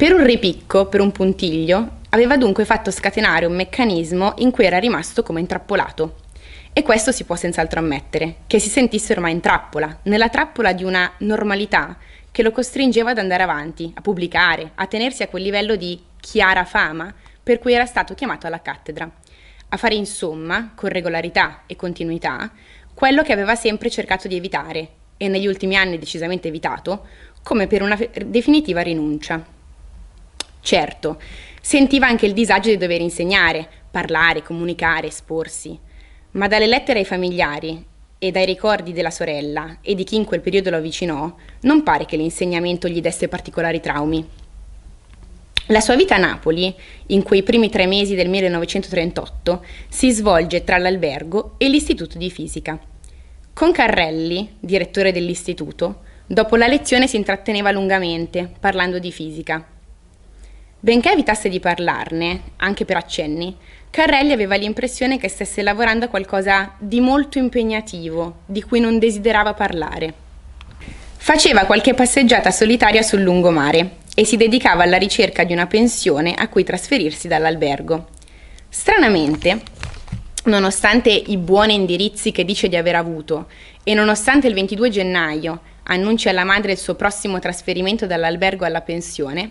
Per un ripicco, per un puntiglio, aveva dunque fatto scatenare un meccanismo in cui era rimasto come intrappolato. E questo si può senz'altro ammettere, che si sentisse ormai in trappola, nella trappola di una normalità che lo costringeva ad andare avanti, a pubblicare, a tenersi a quel livello di chiara fama per cui era stato chiamato alla cattedra, a fare insomma, con regolarità e continuità, quello che aveva sempre cercato di evitare e negli ultimi anni decisamente evitato, come per una definitiva rinuncia. Certo, sentiva anche il disagio di dover insegnare, parlare, comunicare, esporsi. Ma dalle lettere ai familiari e dai ricordi della sorella e di chi in quel periodo lo avvicinò, non pare che l'insegnamento gli desse particolari traumi. La sua vita a Napoli, in quei primi tre mesi del 1938, si svolge tra l'albergo e l'Istituto di Fisica. Con Carrelli, direttore dell'istituto, dopo la lezione si intratteneva lungamente, parlando di fisica. Benché evitasse di parlarne, anche per accenni, Carrelli aveva l'impressione che stesse lavorando a qualcosa di molto impegnativo, di cui non desiderava parlare. Faceva qualche passeggiata solitaria sul lungomare e si dedicava alla ricerca di una pensione a cui trasferirsi dall'albergo. Stranamente, nonostante i buoni indirizzi che dice di aver avuto e nonostante il 22 gennaio annunci alla madre il suo prossimo trasferimento dall'albergo alla pensione,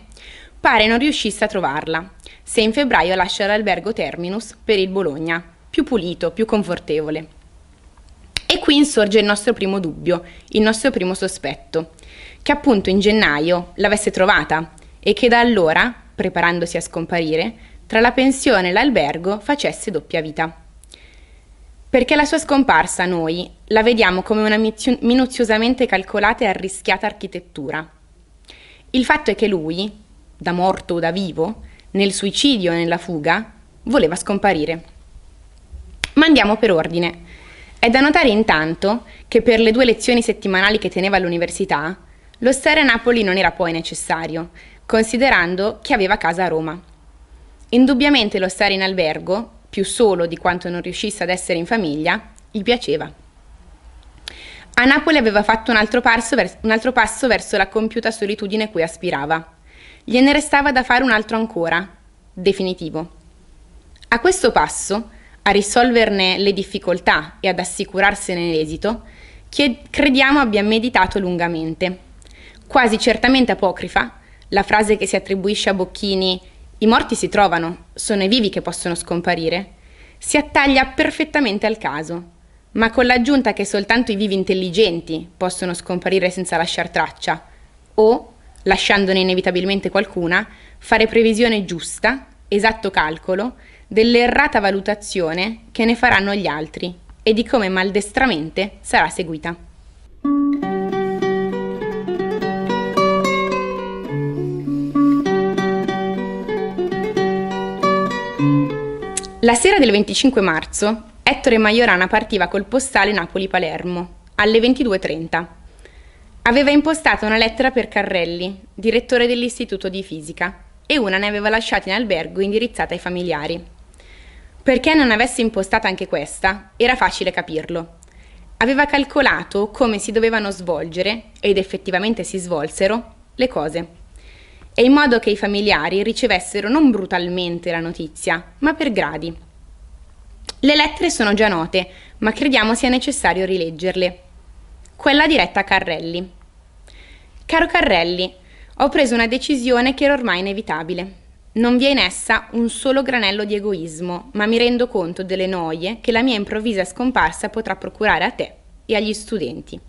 Pare non riuscisse a trovarla. Se in febbraio lascia l'albergo Terminus per il Bologna, più pulito, più confortevole. E qui insorge il nostro primo dubbio, il nostro primo sospetto, che appunto in gennaio l'avesse trovata e che da allora, preparandosi a scomparire, tra la pensione e l'albergo facesse doppia vita. Perché la sua scomparsa noi la vediamo come una minuziosamente calcolata e arrischiata architettura. Il fatto è che lui, da morto o da vivo, nel suicidio o nella fuga, voleva scomparire. Ma andiamo per ordine. È da notare intanto che per le due lezioni settimanali che teneva all'università, lo stare a Napoli non era poi necessario, considerando che aveva casa a Roma. Indubbiamente lo stare in albergo, più solo di quanto non riuscisse ad essere in famiglia, gli piaceva. A Napoli aveva fatto un altro passo, un altro passo verso la compiuta solitudine cui aspirava. Gliene restava da fare un altro ancora, definitivo. A questo passo, a risolverne le difficoltà e ad assicurarsene l'esito, crediamo abbia meditato lungamente. Quasi certamente apocrifa, la frase che si attribuisce a Bocchini i morti si trovano, sono i vivi che possono scomparire, si attaglia perfettamente al caso, ma con l'aggiunta che soltanto i vivi intelligenti possono scomparire senza lasciar traccia, o lasciandone inevitabilmente qualcuna, fare previsione giusta, esatto calcolo, dell'errata valutazione che ne faranno gli altri e di come maldestramente sarà seguita. La sera del 25 marzo, Ettore Maiorana partiva col postale Napoli-Palermo alle 22.30 Aveva impostato una lettera per Carrelli, direttore dell'Istituto di Fisica, e una ne aveva lasciata in albergo indirizzata ai familiari. Perché non avesse impostata anche questa, era facile capirlo. Aveva calcolato come si dovevano svolgere, ed effettivamente si svolsero, le cose. E in modo che i familiari ricevessero non brutalmente la notizia, ma per gradi. Le lettere sono già note, ma crediamo sia necessario rileggerle quella diretta a Carrelli. Caro Carrelli, ho preso una decisione che era ormai inevitabile. Non vi è in essa un solo granello di egoismo, ma mi rendo conto delle noie che la mia improvvisa scomparsa potrà procurare a te e agli studenti.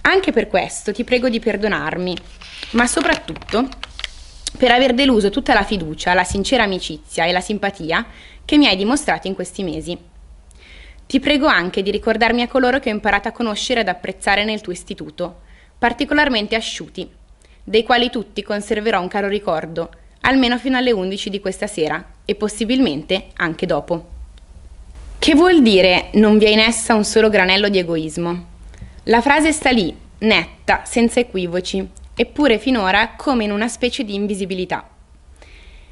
Anche per questo ti prego di perdonarmi, ma soprattutto per aver deluso tutta la fiducia, la sincera amicizia e la simpatia che mi hai dimostrato in questi mesi. Ti prego anche di ricordarmi a coloro che ho imparato a conoscere ed apprezzare nel tuo istituto, particolarmente asciuti, dei quali tutti conserverò un caro ricordo, almeno fino alle 11 di questa sera e possibilmente anche dopo. Che vuol dire non vi è in essa un solo granello di egoismo? La frase sta lì, netta, senza equivoci, eppure finora come in una specie di invisibilità.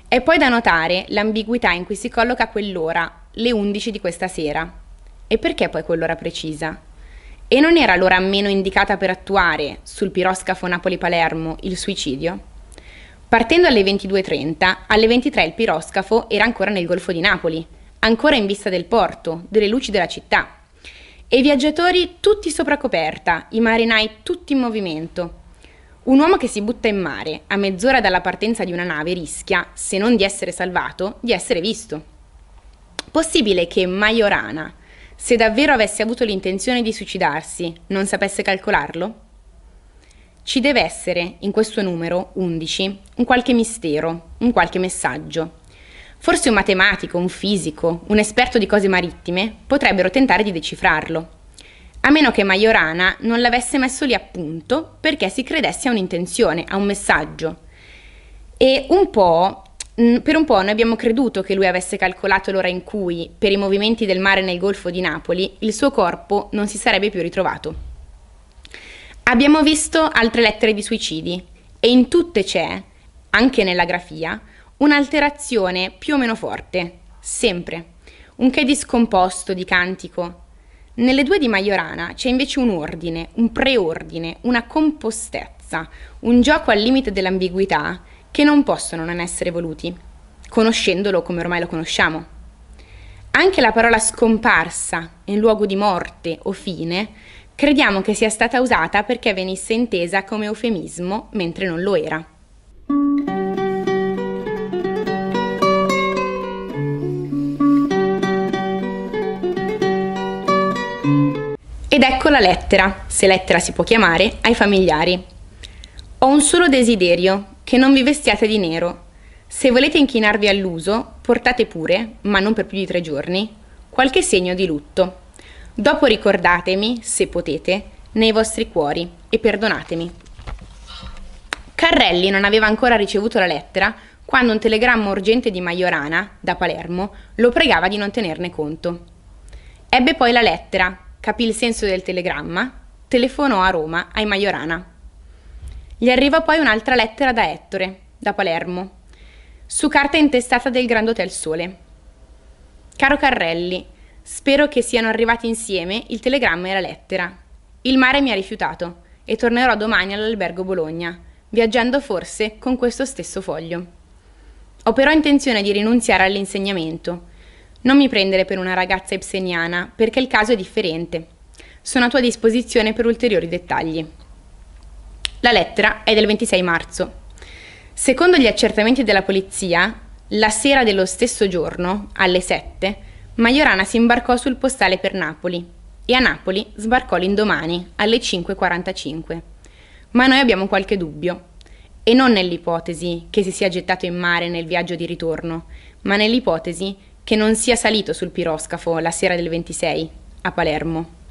È poi da notare l'ambiguità in cui si colloca quell'ora, le 11 di questa sera. E perché poi quell'ora precisa? E non era l'ora meno indicata per attuare, sul piroscafo Napoli-Palermo, il suicidio? Partendo alle 22.30, alle 23 il piroscafo era ancora nel Golfo di Napoli, ancora in vista del porto, delle luci della città. E i viaggiatori tutti sopra coperta, i marinai tutti in movimento. Un uomo che si butta in mare a mezz'ora dalla partenza di una nave rischia, se non di essere salvato, di essere visto. Possibile che Majorana, se davvero avesse avuto l'intenzione di suicidarsi, non sapesse calcolarlo? Ci deve essere, in questo numero, 11, un qualche mistero, un qualche messaggio. Forse un matematico, un fisico, un esperto di cose marittime potrebbero tentare di decifrarlo. A meno che Majorana non l'avesse messo lì appunto perché si credesse a un'intenzione, a un messaggio. E un po' Per un po' noi abbiamo creduto che lui avesse calcolato l'ora in cui, per i movimenti del mare nel Golfo di Napoli, il suo corpo non si sarebbe più ritrovato. Abbiamo visto altre lettere di suicidi e in tutte c'è, anche nella grafia, un'alterazione più o meno forte, sempre, un che di scomposto, di cantico. Nelle due di Majorana c'è invece un ordine, un preordine, una compostezza, un gioco al limite dell'ambiguità che non possono non essere voluti, conoscendolo come ormai lo conosciamo. Anche la parola scomparsa in luogo di morte o fine crediamo che sia stata usata perché venisse intesa come eufemismo mentre non lo era. Ed ecco la lettera, se lettera si può chiamare, ai familiari. Ho un solo desiderio, che non vi vestiate di nero. Se volete inchinarvi all'uso, portate pure, ma non per più di tre giorni, qualche segno di lutto. Dopo ricordatemi, se potete, nei vostri cuori e perdonatemi. Carrelli non aveva ancora ricevuto la lettera quando un telegramma urgente di Majorana, da Palermo, lo pregava di non tenerne conto. Ebbe poi la lettera, capì il senso del telegramma, telefonò a Roma ai Majorana. Gli arriva poi un'altra lettera da Ettore, da Palermo, su carta intestata del Grand Hotel Sole. Caro Carrelli, spero che siano arrivati insieme il telegramma e la lettera. Il mare mi ha rifiutato e tornerò domani all'albergo Bologna, viaggiando forse con questo stesso foglio. Ho però intenzione di rinunziare all'insegnamento. Non mi prendere per una ragazza ipseniana, perché il caso è differente. Sono a tua disposizione per ulteriori dettagli. La lettera è del 26 marzo. Secondo gli accertamenti della polizia, la sera dello stesso giorno, alle 7, Majorana si imbarcò sul postale per Napoli e a Napoli sbarcò l'indomani alle 5.45. Ma noi abbiamo qualche dubbio, e non nell'ipotesi che si sia gettato in mare nel viaggio di ritorno, ma nell'ipotesi che non sia salito sul piroscafo la sera del 26 a Palermo.